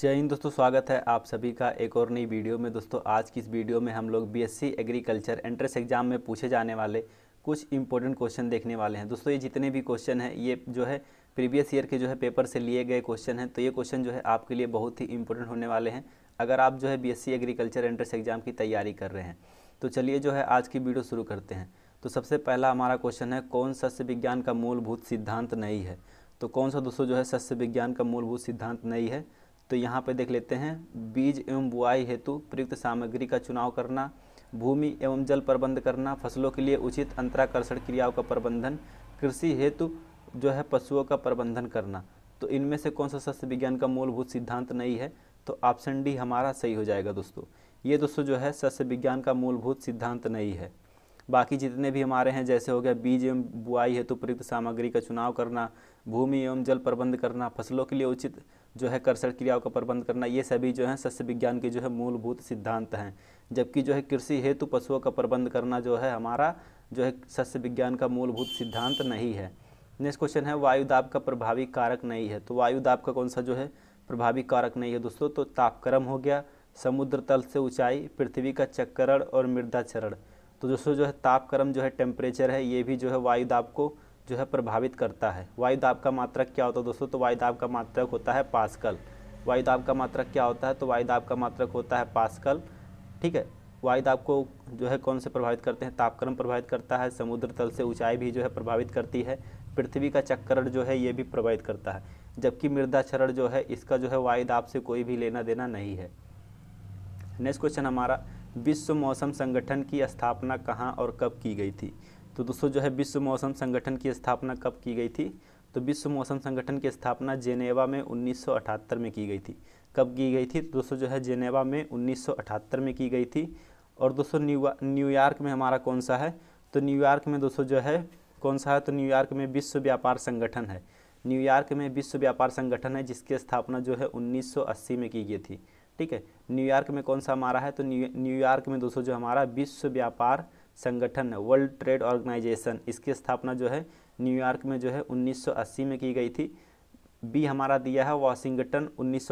जय हिंद दोस्तों स्वागत है आप सभी का एक और नई वीडियो में दोस्तों आज की इस वीडियो में हम लोग बीएससी एग्रीकल्चर एंट्रेंस एग्जाम में पूछे जाने वाले कुछ इंपॉर्टेंट क्वेश्चन देखने वाले हैं दोस्तों ये जितने भी क्वेश्चन हैं ये जो है प्रीवियस ईयर के जो है पेपर से लिए गए क्वेश्चन हैं तो ये क्वेश्चन जो है आपके लिए बहुत ही इंपॉर्टेंट होने वाले हैं अगर आप जो है बी एग्रीकल्चर एंट्रेंस एग्जाम की तैयारी कर रहे हैं तो चलिए जो है आज की वीडियो शुरू करते हैं तो सबसे पहला हमारा क्वेश्चन है कौन सस्य विज्ञान का मूलभूत सिद्धांत नहीं है तो कौन सा दोस्तों जो है सस्य विज्ञान का मूलभूत सिद्धांत नहीं है तो यहाँ पे देख लेते हैं बीज एवं बुआई हेतु प्रयुक्त सामग्री का चुनाव करना भूमि एवं जल प्रबंध करना फसलों के लिए उचित अंतराकर्षण क्रियाओं का प्रबंधन कृषि हेतु जो है पशुओं का प्रबंधन करना तो इनमें से कौन सा शस्त्र विज्ञान का मूलभूत सिद्धांत नहीं है तो ऑप्शन डी हमारा सही हो जाएगा दोस्तों ये दोस्तों जो है शस्त्र विज्ञान का मूलभूत सिद्धांत नहीं है बाकी जितने भी हमारे हैं जैसे हो गया बीज एवं बुआई हेतु प्रयुक्त सामग्री का चुनाव करना भूमि एवं जल प्रबंध करना फसलों के लिए उचित जो है कर्षण क्रियाओं का प्रबंध करना ये सभी जो है सस्य विज्ञान के जो है मूलभूत सिद्धांत हैं जबकि जो है कृषि हेतु पशुओं का प्रबंध करना जो है हमारा जो है सस्य विज्ञान का मूलभूत सिद्धांत नहीं है नेक्स्ट क्वेश्चन है वायु दाब का प्रभावी कारक नहीं है तो वायु दाब का कौन सा जो है प्रभावी कारक नहीं है दोस्तों तो तापक्रम हो गया समुद्र तल से ऊंचाई पृथ्वी का चक्करण और मृदा चरण तो दोस्तों जो है तापक्रम जो है टेम्परेचर है ये भी जो है वायु दाब को जो है प्रभावित करता है वायु दाब का मात्रक क्या होता है दोस्तों तो वायु दाब का मात्रक होता है पास्कल वायु दाब का मात्रक क्या होता है तो वायु दाब का मात्रक होता है पास्कल ठीक है वायु दाब को जो है कौन से प्रभावित करते हैं तापक्रम प्रभावित करता है समुद्र तल से ऊंचाई भी जो है प्रभावित करती है पृथ्वी का चक्रण जो है ये भी प्रभावित करता है जबकि मृदा क्षरण जो है इसका जो है वायु दाब से कोई भी लेना देना नहीं है नेक्स्ट क्वेश्चन हमारा विश्व मौसम संगठन की स्थापना कहाँ और कब की गई थी तो दोस्तों जो है विश्व मौसम संगठन की स्थापना कब की गई थी तो विश्व मौसम संगठन की स्थापना जेनेवा में 1978 में की गई थी कब की गई थी तो दोस्तों जो है जेनेवा में 1978 में की गई थी और दोस्तों न्यूयॉर्क में हमारा कौन सा है तो न्यूयॉर्क में दोस्तों जो है कौन सा है तो न्यूयॉर्क में विश्व व्यापार संगठन है न्यूयॉर्क में विश्व व्यापार संगठन है जिसकी स्थापना जो है 1980 में की गई थी ठीक है न्यूयॉर्क में कौन सा हमारा है तो न्यूयॉर्क में दोस्तों जो हमारा विश्व व्यापार संगठन है वर्ल्ड ट्रेड ऑर्गेनाइजेशन इसकी स्थापना जो है न्यूयॉर्क में जो है 1980 में की गई थी बी हमारा दिया है वाशिंगटन उन्नीस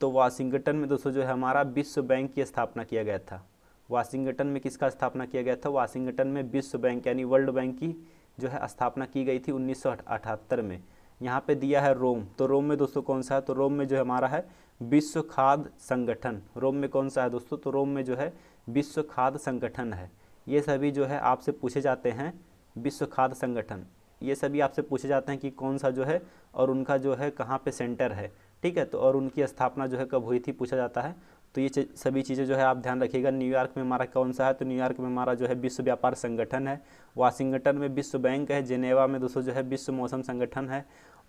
तो वाशिंगटन में दोस्तों जो है हमारा विश्व बैंक की स्थापना किया गया था वाशिंगटन में किसका स्थापना किया गया था वाशिंगटन में विश्व बैंक यानी वर्ल्ड बैंक की जो है स्थापना की गई थी उन्नीस में यहाँ पे दिया है रोम तो रोम में दोस्तों कौन सा है तो रोम में जो है हमारा है विश्व खाद्य संगठन रोम में कौन सा है दोस्तों तो रोम में जो है विश्व खाद्य संगठन है ये सभी जो है आपसे पूछे जाते हैं विश्व खाद्य संगठन ये सभी आपसे पूछे जाते हैं कि कौन सा जो है और उनका जो है कहाँ पे सेंटर है ठीक है तो और उनकी स्थापना जो है कब हुई थी पूछा जाता है तो ये सभी चीज़ें जो है आप ध्यान रखिएगा न्यूयॉर्क में हमारा कौन सा है तो न्यूयॉर्क में हमारा जो है विश्व व्यापार संगठन है वाशिंगटन में विश्व बैंक है जेनेवा में दोस्तों जो है विश्व मौसम संगठन है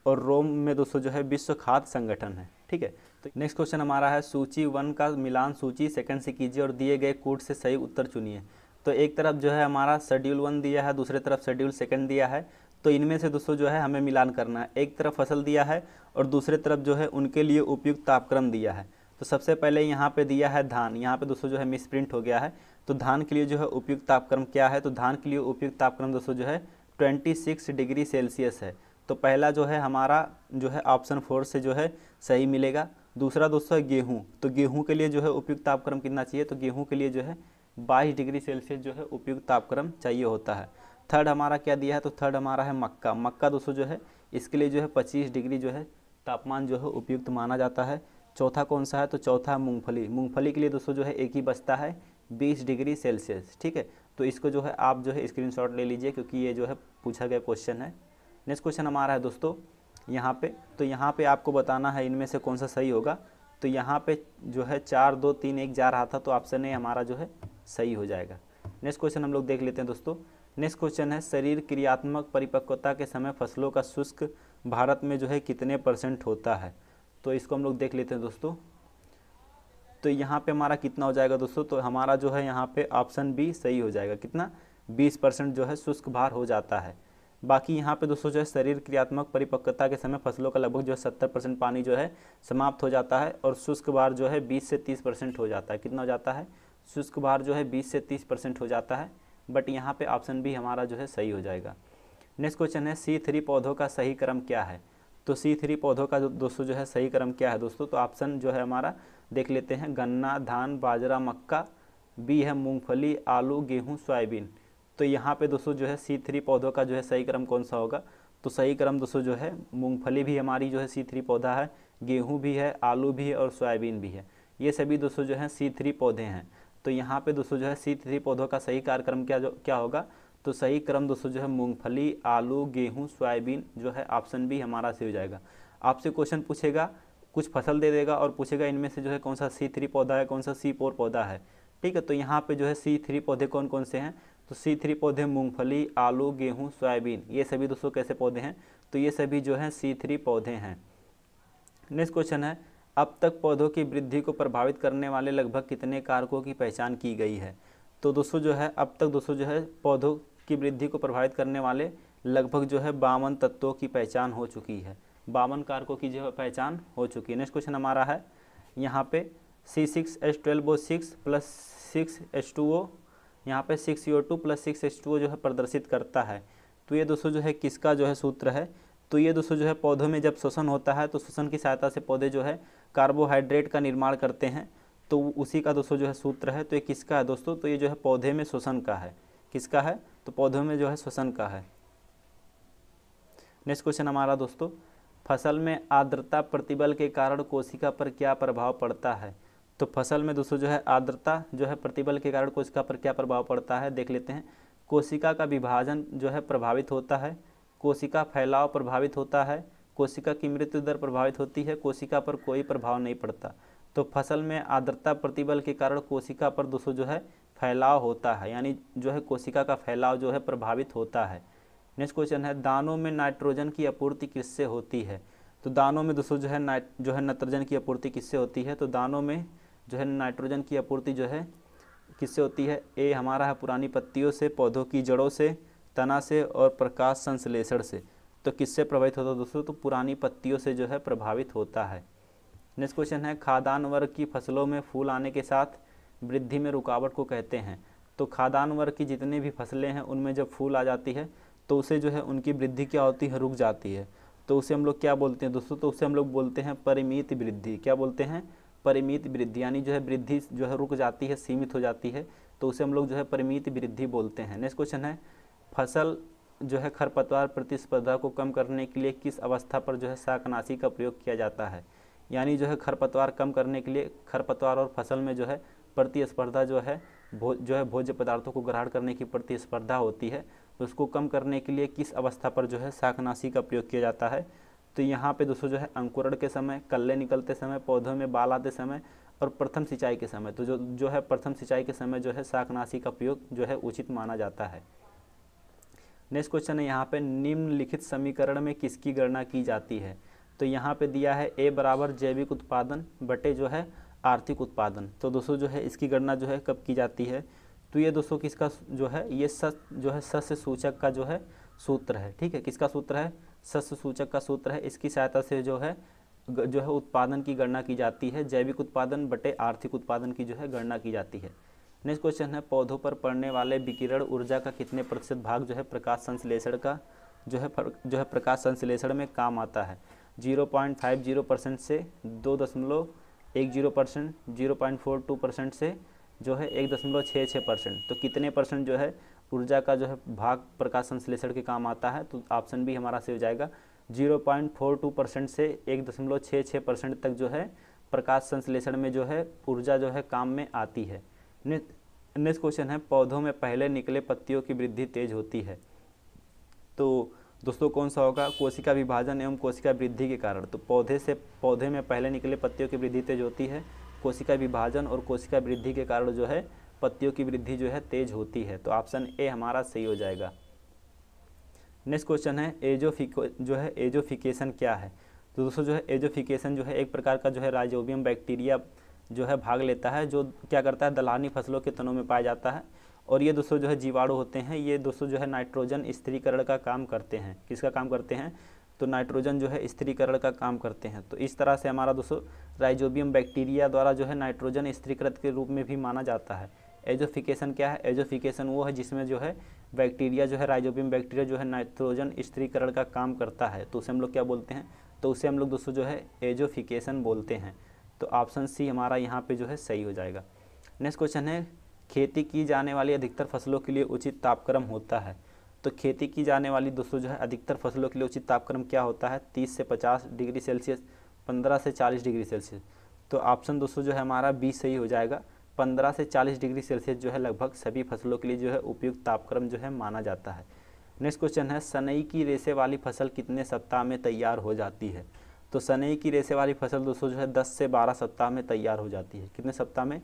और रोम में दोस्तों जो है विश्व खाद्य संगठन है ठीक है तो नेक्स्ट क्वेश्चन हमारा है सूची वन का मिलान सूची सेकंड से कीजिए और दिए गए कोड से सही उत्तर चुनिए तो एक तरफ जो है हमारा शेड्यूल वन दिया है दूसरे तरफ शेड्यूल सेकेंड दिया है तो इनमें से दोस्तों जो है हमें मिलान करना है एक तरफ फसल दिया है और दूसरे तरफ जो है उनके लिए उपयुक्त तापक्रम दिया है तो सबसे पहले यहाँ पे दिया है धान यहाँ पे दोस्तों जो है मिस प्रिंट हो गया है तो धान के लिए जो है उपयुक्त तापक्रम क्या है तो धान के लिए उपयुक्त तापक्रम दोस्तों जो है सिक्स डिग्री सेल्सियस है तो पहला जो है हमारा जो है ऑप्शन फोर से जो है सही मिलेगा दूसरा दोस्तों है गेहूँ तो गेहूँ के लिए जो है उपयुक्त तापक्रम कितना चाहिए तो गेहूँ के लिए जो है बाईस डिग्री सेल्सियस जो है उपयुक्त तापक्रम चाहिए होता है थर्ड हमारा क्या दिया है तो थर्ड हमारा है मक्का मक्का दोस्तों जो है इसके लिए जो है पच्चीस डिग्री जो है तापमान जो है उपयुक्त माना जाता है चौथा कौन सा है तो चौथा है मूँगफली मूँगफली के लिए दोस्तों जो है एक ही बचता है बीस डिग्री सेल्सियस ठीक है तो इसको जो है आप जो है स्क्रीनशॉट ले लीजिए क्योंकि ये जो है पूछा गया क्वेश्चन है नेक्स्ट क्वेश्चन हमारा है दोस्तों यहाँ पे तो यहाँ पे आपको बताना है इनमें से कौन सा सही होगा तो यहाँ पे जो है चार दो तीन एक जा रहा था तो ऑप्शन ए हमारा जो है सही हो जाएगा नेक्स्ट क्वेश्चन हम लोग देख लेते हैं दोस्तों नेक्स्ट क्वेश्चन है शरीर क्रियात्मक परिपक्वता के समय फसलों का शुष्क भारत में जो है कितने परसेंट होता है तो इसको हम लोग देख लेते हैं दोस्तों तो यहाँ पे हमारा कितना हो जाएगा दोस्तों तो हमारा जो है यहाँ पे ऑप्शन बी सही हो जाएगा कितना 20 परसेंट जो है शुष्क भार हो जाता है बाकी यहाँ पे दोस्तों जो है शरीर क्रियात्मक परिपक्वता के समय फसलों का लगभग जो है सत्तर परसेंट पानी जो है समाप्त हो जाता है और शुष्क भार जो है बीस से तीस परसेंट हो जाता है कितना हो जाता है शुष्क भार जो है बीस से तीस परसेंट हो जाता है बट यहाँ पे ऑप्शन भी हमारा जो है सही हो जाएगा नेक्स्ट क्वेश्चन है सी थ्री पौधों का सही क्रम क्या है तो सी थ्री पौधों का जो दोस्तों जो है सही क्रम क्या है दोस्तों तो ऑप्शन जो है हमारा देख लेते हैं गन्ना धान बाजरा मक्का बी है मूँगफली आलू गेहूँ सोयाबीन तो यहाँ पे दोस्तों जो है सी थ्री पौधों का जो है सही क्रम कौन सा होगा तो सही क्रम दोस्तों जो है मूँगफली भी हमारी जो है सी थ्री पौधा है गेहूँ भी है आलू भी है और सोयाबीन भी है ये सभी दोस्तों जो है सी थ्री पौधे हैं तो यहाँ पे दोस्तों जो है सी थ्री पौधों का सही कार्यक्रम क्या जो क्या होगा तो सही क्रम दोस्तों जो है मूंगफली आलू गेहूँ सोयाबीन जो है ऑप्शन बी हमारा सही हो जाएगा आपसे क्वेश्चन पूछेगा कुछ फसल दे देगा और पूछेगा इनमें से जो है कौन सा सी थ्री पौधा है कौन सा सी फोर पौधा है ठीक है तो यहाँ पे जो है सी थ्री पौधे कौन कौन से हैं तो सी थ्री पौधे मूंगफली आलू गेहूँ सोयाबीन ये सभी दोस्तों कैसे पौधे हैं तो ये सभी जो है सी थ्री पौधे हैं नेक्स्ट क्वेश्चन है अब तक पौधों की वृद्धि को प्रभावित करने वाले लगभग कितने कारकों की पहचान की गई है तो दोस्तों जो है अब तक दोस्तों जो है पौधों की वृद्धि को प्रभावित करने वाले लगभग जो है बावन तत्वों की पहचान हो चुकी है बावन कारकों की जो है पहचान हो चुकी है नेक्स्ट क्वेश्चन हमारा है यहाँ पे C six H twelve O six plus six H two O यहाँ पे six O two plus six H two O जो है प्रदर्शित करता है तो ये दोस्तों जो है किसका जो है सूत्र है तो ये दोस्तों जो है पौधों में जब श्वसन होता है तो श्वसन की सहायता से पौधे जो है कार्बोहाइड्रेट का निर्माण करते हैं तो उसी का दोस्तों जो है सूत्र है तो ये किसका है दोस्तों तो ये जो है पौधे में श्वसन का है किसका है तो पौधों में जो है श्वसन का है नेक्स्ट क्वेश्चन हमारा दोस्तों फसल में आर्द्रता प्रतिबल के कारण कोशिका पर क्या प्रभाव पड़ता है तो फसल में दोस्तों जो है आर्द्रता जो है प्रतिबल के कारण कोशिका पर क्या प्रभाव पड़ता है देख लेते हैं कोशिका का विभाजन जो है प्रभावित होता है कोशिका फैलाव प्रभावित होता है कोशिका की मृत्यु दर प्रभावित होती है कोशिका पर कोई प्रभाव नहीं पड़ता तो फसल में आर्द्रता प्रतिबल के कारण कोशिका पर दोस्तों जो है फैलाव होता है यानी जो है कोशिका का फैलाव जो है प्रभावित होता है नेक्स्ट क्वेश्चन है दानों में नाइट्रोजन की आपूर्ति किससे होती है तो दानों में दोस्तों जो है नाइट जो है नाइट्रोजन की आपूर्ति किससे होती है तो दानों में जो है नाइट्रोजन की आपूर्ति जो है किससे होती है ए हमारा है पुरानी पत्तियों से पौधों की जड़ों से तना से और प्रकाश संश्लेषण से तो किससे प्रभावित होता है दोस्तों तो पुरानी पत्तियों से जो है प्रभावित होता है नेक्स्ट क्वेश्चन है खादान वर्ग की फसलों में फूल आने के साथ वृद्धि में रुकावट को कहते हैं तो खादान वर्ग की जितनी भी फसलें हैं उनमें जब फूल आ जाती है तो उसे जो है उनकी वृद्धि क्या होती है रुक जाती है तो उसे हम लोग क्या बोलते हैं दोस्तों तो उसे हम लोग बोलते हैं परिमित वृद्धि क्या बोलते हैं परिमित वृद्धि यानी जो है वृद्धि जो है रुक जाती है सीमित हो जाती है तो उसे हम लोग जो है परिमित वृद्धि बोलते हैं नेक्स्ट क्वेश्चन है फसल जो है खरपतवार प्रतिस्पर्धा को कम करने के लिए किस अवस्था पर जो है शाकनाशी का प्रयोग किया जाता है यानी जो है खरपतवार कम करने के लिए खरपतवार और फसल में जो है प्रतिस्पर्धा जो है भो जो है भोज्य पदार्थों को ग्रहण करने की प्रतिस्पर्धा होती है उसको कम करने के लिए किस अवस्था पर जो है शाकनाशी का प्रयोग किया जाता है तो यहाँ पे दोस्तों जो है अंकुरण के समय कल्ले निकलते समय पौधों में बाल आते समय और प्रथम सिंचाई के समय तो जो जो है प्रथम सिंचाई के समय जो है शाकनाशी का प्रयोग जो है उचित माना जाता है नेक्स्ट क्वेश्चन है यहाँ पे निम्नलिखित समीकरण में किसकी गणना की जाती है तो यहाँ पे दिया है ए बराबर जैविक उत्पादन बटे जो है आर्थिक उत्पादन तो दोस्तों जो है इसकी गणना जो है कब की जाती है तो ये दोस्तों किसका जो है ये सस जो है सस्य सूचक का जो है सूत्र है ठीक है किसका सूत्र है सस्य सूचक का सूत्र है इसकी सहायता से जो है जो है उत्पादन की गणना की जाती है जैविक उत्पादन बटे आर्थिक उत्पादन की जो है गणना की जाती है नेक्स्ट क्वेश्चन है पौधों पर पड़ने वाले विकिरण ऊर्जा का कितने प्रतिशत भाग जो है प्रकाश संश्लेषण का जो है जो है प्रकाश संश्लेषण में काम आता है zero point five zero percent से दो दशमलव एक zero percent zero point four two percent से जो है एक दशमलव छः छः परसेंट तो कितने परसेंट जो है ऊर्जा का जो है भाग प्रकाश संश्लेषण के काम आता है तो ऑप्शन भी हमारा से हो जाएगा zero point four two percent से एक दशमलव छः छः परसेंट तक जो है प्रकाश संश्लेषण में जो है ऊर्जा जो है काम में आती है नेक्स्ट क्वेश्चन है पौधों में पहले निकले पत्तियों की वृद्धि तेज होती है तो दोस्तों कौन सा होगा कोशिका विभाजन एवं कोशिका वृद्धि के कारण तो पौधे से पौधे में पहले निकले पत्तियों की वृद्धि तेज होती है कोशिका विभाजन और कोशिका वृद्धि के कारण जो है पत्तियों की वृद्धि जो है तेज होती है तो ऑप्शन ए हमारा सही हो जाएगा नेक्स्ट क्वेश्चन है एजोफिको जो है एजोफिकेशन क्या है तो दोस्तों जो है एजोफिकेशन जो है एक प्रकार का जो है राइजोबियम बैक्टीरिया जो है भाग लेता है जो क्या करता है दलहनी फसलों के तनों में पाया जाता है और ये दोस्तों जो है जीवाणु होते हैं ये दोस्तों जो है नाइट्रोजन स्त्रीकरण का काम करते हैं किसका काम करते हैं तो नाइट्रोजन जो है स्त्रीकरण का काम करते हैं तो इस तरह से हमारा दोस्तों राइजोबियम बैक्टीरिया द्वारा जो है नाइट्रोजन स्त्रीकृत के रूप में भी माना जाता है एजोफिकेशन क्या है एजोफिकेशन वो है जिसमें जो है बैक्टीरिया जो है राइजोबियम बैक्टीरिया जो है नाइट्रोजन स्त्रीकरण का काम करता है तो उसे हम लोग क्या बोलते हैं तो उसे हम लोग दोस्तों जो है एजोफिकेशन बोलते हैं तो ऑप्शन सी हमारा यहाँ पे जो है सही हो जाएगा नेक्स्ट क्वेश्चन है खेती की जाने वाली अधिकतर फसलों के लिए उचित तापक्रम होता है तो खेती की जाने वाली दोस्तों जो है अधिकतर फसलों के लिए उचित तापक्रम क्या होता है तीस से पचास डिग्री सेल्सियस पंद्रह से चालीस डिग्री सेल्सियस तो ऑप्शन दोस्तों जो है हमारा बी सही हो जाएगा पंद्रह से चालीस डिग्री सेल्सियस जो है लगभग सभी फसलों के लिए जो है उपयुक्त तापक्रम जो है माना जाता है नेक्स्ट क्वेश्चन है सनई की रेसे वाली फसल कितने सप्ताह में तैयार हो जाती है तो सनई की रेसे वाली फसल दोस्तों जो है दस से बारह सप्ताह में तैयार हो जाती है कितने सप्ताह में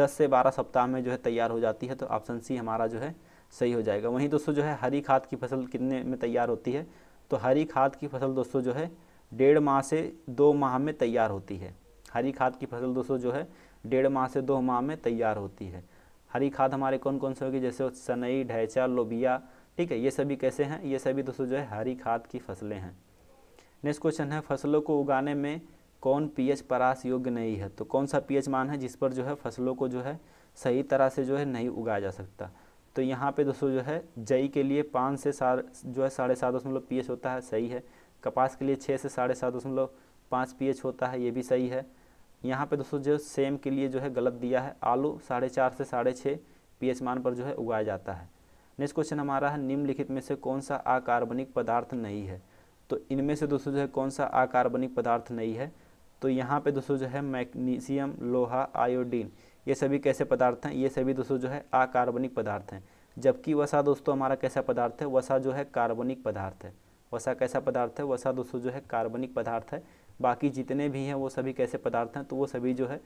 दस से बारह सप्ताह में जो है तैयार हो जाती है तो ऑप्शन सी हमारा जो है सही हो जाएगा वहीं दोस्तों जो है हरी खाद की फसल कितने में तैयार होती है तो हरी खाद की फसल दोस्तों जो है डेढ़ माह से दो माह में तैयार होती है हरी खाद की फसल दोस्तों जो है डेढ़ माह से दो माह में तैयार होती है हरी खाद हमारे कौन कौन से होगी जैसे सनई ढैचा लोबिया ठीक है ये सभी कैसे हैं ये सभी दोस्तों जो है हरी खाद की फसलें हैं नेक्स्ट क्वेश्चन है फसलों को उगाने में कौन पीएच परास योग्य नहीं है तो कौन सा पीएच मान है जिस पर जो है फसलों को जो है सही तरह से जो है नहीं उगाया जा सकता तो यहाँ पे दोस्तों जो है जई के लिए पाँच से सा जो है साढ़े सात दशमलव पी होता है सही है कपास के लिए छः से साढ़े सात दशमलव पाँच पी होता है ये भी सही है यहाँ पे दोस्तों जो सेम के लिए जो है गलत दिया है आलू साढ़े चार से साढ़े छः पी मान पर जो है उगाया जाता है नेक्स्ट क्वेश्चन हमारा है निम्नलिखित में से कौन सा अकार्बनिक पदार्थ नहीं है तो इनमें से दोस्तों जो है कौन सा अकार्बनिक पदार्थ नहीं है तो यहाँ पे दोस्तों जो है मैग्नीशियम लोहा आयोडीन ये सभी कैसे पदार्थ हैं ये सभी दोस्तों जो है अकार्बनिक पदार्थ हैं जबकि वसा दोस्तों हमारा कैसा पदार्थ है वसा जो है कार्बनिक पदार्थ है वसा कैसा पदार्थ है वसा दोस्तों जो है कार्बनिक पदार्थ है बाकी जितने भी हैं वो सभी कैसे पदार्थ हैं तो वो सभी जो है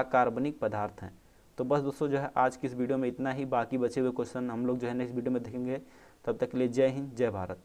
अकार्बनिक पदार्थ हैं तो बस दोस्तों जो है आज की इस वीडियो में इतना ही बाकी बचे हुए क्वेश्चन हम लोग जो है नेक्स्ट वीडियो में देखेंगे तब तक के लिए जय हिंद जय भारत